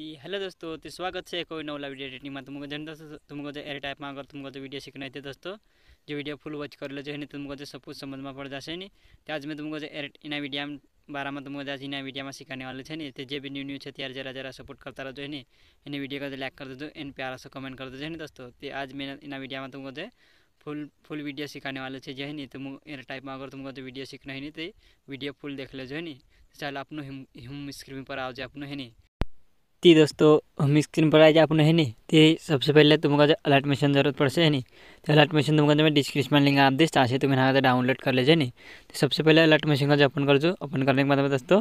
ती हेलो दोस्तों तो स्वागत है कोई वीडियो एडिटिंग में तुमको जन दोस्तों तुमको जो एयर में अगर तुमको जो वीडियो सीखना है तो दोस्तों जो वीडियो फुल वॉच कर लो जो है ना तुमको जो सब कुछ समझ में पड़ जाए नहीं तो आज मैं तुमको जो एयर इना वीडियो बारह में तुमको आज इना वीडियो में सीखाने वाले है तो जो भी न्यू न्यू है तरह जरा जरा सपोर्ट करता रहो है इन वीडियो का लाइक कर दो इन प्यारा से कमेंट कर दो है ना दोस्तों तो आज मैं इना वीडियो में तुमको जो फुल फुल वीडियो सिखाने वाले छे जो है नहीं तुम एयर टाइप में अगर तुमको तो वीडियो सीखना है नहीं तो वीडियो फुल देख लो जो है नहीं तो चल अपनों हिम हिम स्क्रीन पर आओ जो अपनों है नहीं ती दोस्तों मी स्क्रीन पर आज अपने है नी सबसे पहले तुमको जो अलर्ट मशीन जरूरत है नी ते अलर्ट मशीन तुमकां तुम्हें डिस्क्रिप्शन लिंक आप दिस तासे तुम्हें यहाँ डाउनलोड कर लीजिए नी तो सबसे पहले अलर्ट मशीन का जो ओपन कर जो ओपन करने के बाद में दोस्तों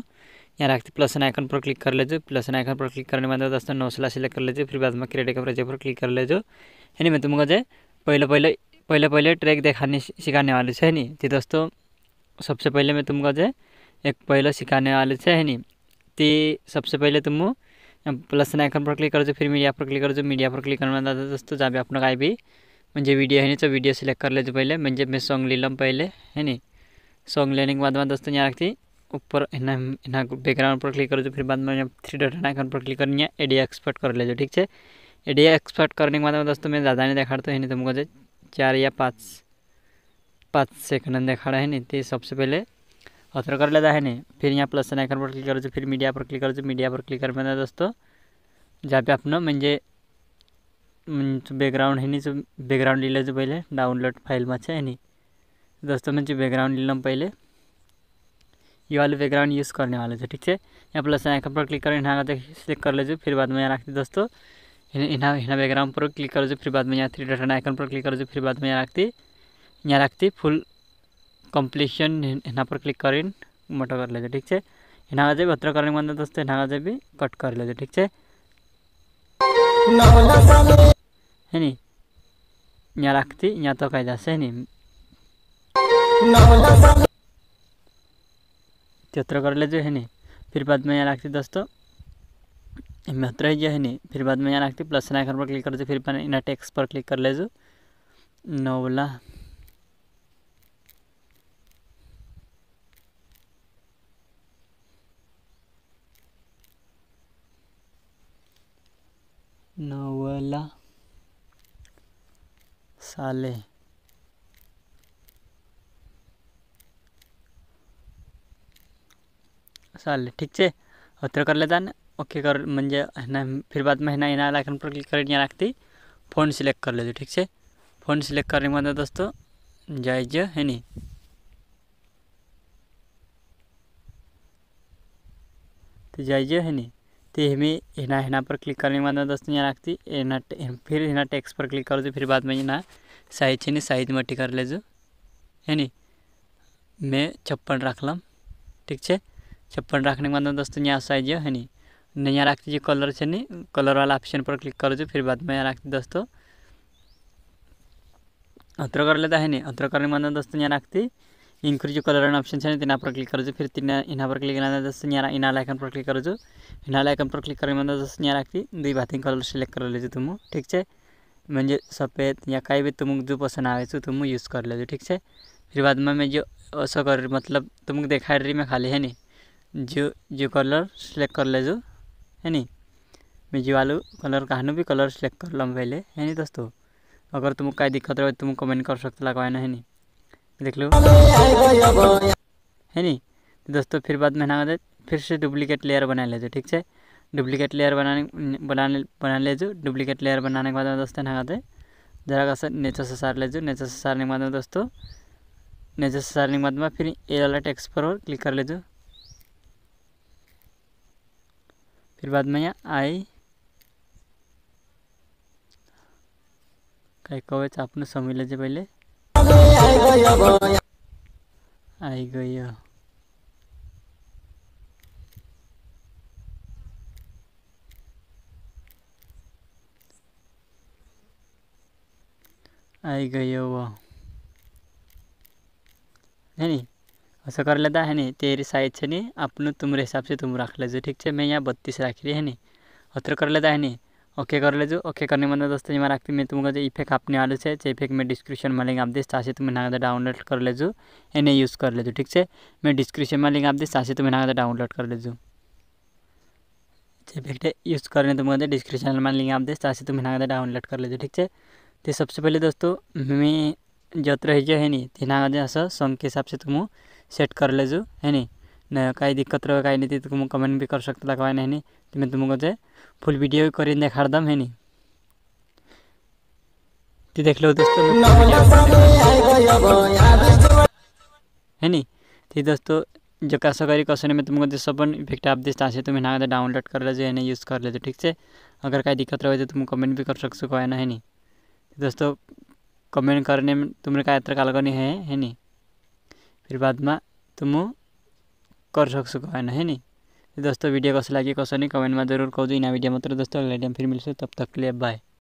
यहाँ रखते प्लस एन आइकन पर क्लिक कर लीजिए प्लस एन आइकन पर क्लिक करने के बाद दोस्तों नौसला सिलेक्ट कर लेजिए फिर बाद में क्रिएट कवरेज पर क्लिक कर लीजिए है नी मैं तुमको जो पहले पहले पहले पहले ट्रैक दिखाने सिखाने वाले से है नी तो दोस्तों सबसे पहले मैं तुमको जो एक पहले सिखाने वाले से है नी ती सबसे पहले तुम प्लस आइकन पर क्लिक कर जो फिर मीडिया पर क्लिक कर जो मीडिया पर क्लिक करना दादा दोस्तों जहाँ भी अपना आई भी मुझे वीडियो है नहीं तो वीडियो सिलेक्ट कर लेते पहले मुझे मैं सॉन्ग ले लूँ पहले है नहीं सॉन्ग लेने के बाद में दोस्तों यहाँ रखती ऊपर इन्हें बैकग्राउंड पर क्लिक कर जो फिर बाद में थ्री डॉट आइकन पर क्लिक करनी है एडिया एक्सपर्ट कर लेजो ठीक है एडिया एक्सपर्ट करने के बाद में दोस्तों मैं ज़्यादा नहीं देखा तो है नहीं तुमको चार या पाँच पाँच सेकंड दिखा रहा है नहीं तो सबसे पहले अथर कर लेता है नहीं फिर यहाँ प्लस आइकन पर क्लिक कर फिर मीडिया पर क्लिक कर मीडिया पर क्लिक कर पाता दोस्तों जहाँ पे अपना म्हणजे बैकग्राउंड है नहीं जो बैकग्राउंड ले जो पहले डाउनलोड फाइल में अच्छा है नहीं दोस्तों मैं जो बैकग्राउंड ले लूँ पहले ये वाले बैकग्राउंड यूज़ करने वाले थे ठीक है यहाँ प्लस आइकन पर क्लिक करें यहाँ का सिलेक्ट कर लीजिए फिर बाद में यहाँ रखती दोस्तों यहाँ यहाँ बैकग्राउंड पर क्लिक कर फिर बाद में यहाँ थ्री डटन आइकन पर क्लिक कर फिर बाद में यहाँ रखती यहाँ रखती फुल કમ્પ્લીશન એના પર ક્લિક કરીને મોટો કરી લેજો ઠીક છે એના આજે અત્ર કરવાની મને થશે એના આજે બી કટ કરી લેજો ઠીક છે હે ની અહીંયા રાખતી અહીંયા તો કાંઈ જશે कर लेते है नहीं फिर बाद में यहाँ रखती दोस्तों मित्र ही है नहीं फिर बाद में यहाँ रखती प्लस आइकन पर क्लिक करते फिर इना टेक्स पर क्लिक कर लेजो नौला नवला साले चालेल ठीक है अत्र कर लेता ना ओके कर मजे है फिर बाद में ना येणार पर क्लिक कर या फोन सिलेक्ट कर लेते ठीक से फोन सिलेक्ट करने बाद दोस्तों जाए जो है नी तो जाए जो है नी तो हमें हिना हिना पर क्लिक करने के बाद में दोस्तों यहाँ रखती फिर हिना टेक्स पर क्लिक कर दो फिर बाद में यहाँ साइज है साइज मट्टी कर लेजो है नी मैं छप्पन रख लम ठीक है छप्पन रखने के बाद में दोस्तों यहाँ साइज है नी नहीं यहाँ रख दीजिए कलर से नहीं कलर वाला ऑप्शन पर क्लिक कर दो फिर बाद में यहाँ दोस्तों अत्र कर लेता है नहीं अत्र करने के बाद दोस्तों यहाँ रखती ઇન્ક્રીજ કલર એન્ડ ऑप्शन है ને તેના પર ક્લિક કરજો ફિર તેના એના પર ક્લિક કરવાના જસ્ટ અહીંયા એના આઇકન પર ક્લિક કરજો એના આઇકન પર ક્લિક કરવાના જસ્ટ અહીંયા રાખતી दुई ભાતી કલર સિલેક્ટ કરી લેજો તમે ઠીક છે म्हणजे सफेद या कहीं भी तुमक जो पसंद आए तो तुम यूज़ कर लेते ठीक है फिर बाद में मैं जो ऐसा कर मतलब तुमको देखा रही मैं खाली है नी जो जो कलर सिलेक्ट कर ले जो है नहीं मैं जो वालू कलर कहानू भी कलर सिलेक्ट कर लूँ पहले है नी दोस्तों अगर तुमको कहीं दिक्कत रहे तुम कमेंट कर सकते लगवाना है नहीं देख लो है नहीं तो दोस्तों फिर बाद में ना फिर से डुप्लीकेट लेयर बना लेते ठीक है डुप्लीकेट लेयर बनाने बनाने बना लेजो डुप्लीकेट लेयर बनाने के बाद में दोस्तों नहाते जरा का सर नेचर से सार लेजो नेचर से सारने के बाद में दोस्तों नेचर से सारने के बाद में फिर ए वाला टेक्स पर और क्लिक कर लेजो फिर बाद में यहाँ आई कहीं कहे आप समझ लीजिए पहले आई गयो आई गयो वो है नी असं करलं तर आहे तेरी साइज से नी आपण तुमरे हिसाब से तुम राखलं जो ठीक छे मैं यहाँ बत्तीस राखली है नी अत्र करलं तर आहे नी ઓકે કરી લેજો ઓકે કરીને મને દોસ્તો એમાં રાખતી મેં તમને જે ઇફેક્ટ આપને આવેલું છે જે ઇફેક્ટ મેં ડિસ્ક્રિપ્શનમાં લિંક આપી દઈશ ત્યાંથી તમે નાગા ડાઉનલોડ કરી લેજો એને યુઝ કરી લેજો ઠીક છે મેં ડિસ્ક્રિપ્શનમાં લિંક આપી દઈશ ત્યાંથી તમે નાગા ડાઉનલોડ કરી લેજો જે ઇફेक्ट यूज़ करने तो मुझे डिस्क्रिप्शन में लिंक आप देश ताकि तुम हिना डाउनलोड कर लेते ठीक है तो सबसे पहले दोस्तों मैं जत रही जो है नी तीन आगे असं सॉन्ग के हिसाब से तुम सेट कर लेजो है नी नाही काही दिक्कत रहे काही नाही ते मग भी कर करू शकता काय नाही तुमको तर मी तुम्हाला ते फुल व्हिडिओ करीन देखाडदम हे नाही ते देखले होते है नी तो, तो दोस्तों जो कसो करी कसो नहीं तुमको सब इफेक्ट आप दिस तासे तुम्हें ना डाउनलोड कर लेते हैं यूज़ कर लेते ठीक से अगर कहीं दिक्कत रहे तो तुम कमेंट भी कर सकते हो है ना है नहीं तो दोस्तों कमेंट करने में तुम्हें का यात्रा काल करनी है है नी फिर बाद में तुम सक्छु गएन है नि दोस्तों भिडियो कसला लाग्यो कसो नहीं कमेंट में जरूर कहो जो इन वीडियो मतलब दोस्तों अगले फिर तब तक के लिए बाय